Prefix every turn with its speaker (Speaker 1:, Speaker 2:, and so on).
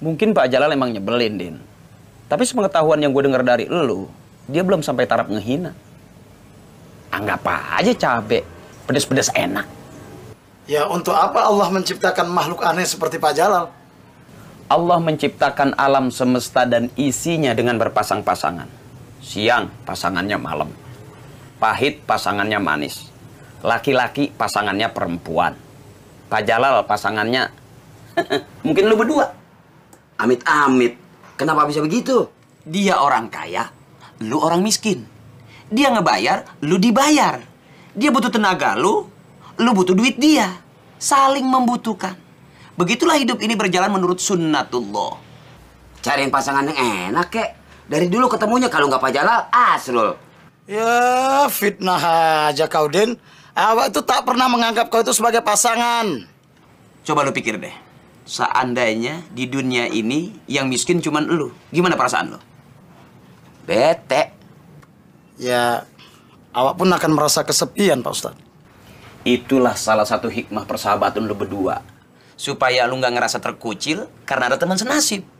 Speaker 1: mungkin Pak Jalal emang nyebelin, Din. Tapi sepengetahuan yang gue dengar dari lu, dia belum sampai taraf ngehina. Anggap aja cabe, pedes-pedes enak. Ya untuk apa Allah menciptakan makhluk aneh seperti Pak Jalal? Allah menciptakan alam semesta dan isinya dengan berpasang-pasangan. Siang pasangannya malam. Pahit pasangannya manis. Laki-laki pasangannya perempuan. Pak Jalal pasangannya mungkin lu berdua. Amit-amit. Kenapa bisa begitu? Dia orang kaya, lu orang miskin. Dia ngebayar, lu dibayar. Dia butuh tenaga lu, lu
Speaker 2: butuh duit dia. Saling membutuhkan. Begitulah hidup ini berjalan menurut sunnatullah. Cariin pasangan yang enak, kek. Dari dulu ketemunya kalau nggak Pak Jalal, Asrul.
Speaker 3: Ya, fitnah aja kau, Din. Awak itu tak pernah menganggap kau itu sebagai pasangan.
Speaker 1: Coba lu pikir deh
Speaker 3: seandainya di dunia
Speaker 1: ini yang miskin cuman lu, gimana perasaan lu? Bete. Ya, awak pun akan merasa kesepian, Pak Ustadz. Itulah salah satu hikmah persahabatan lu berdua. Supaya lu nggak ngerasa terkucil karena ada teman senasib.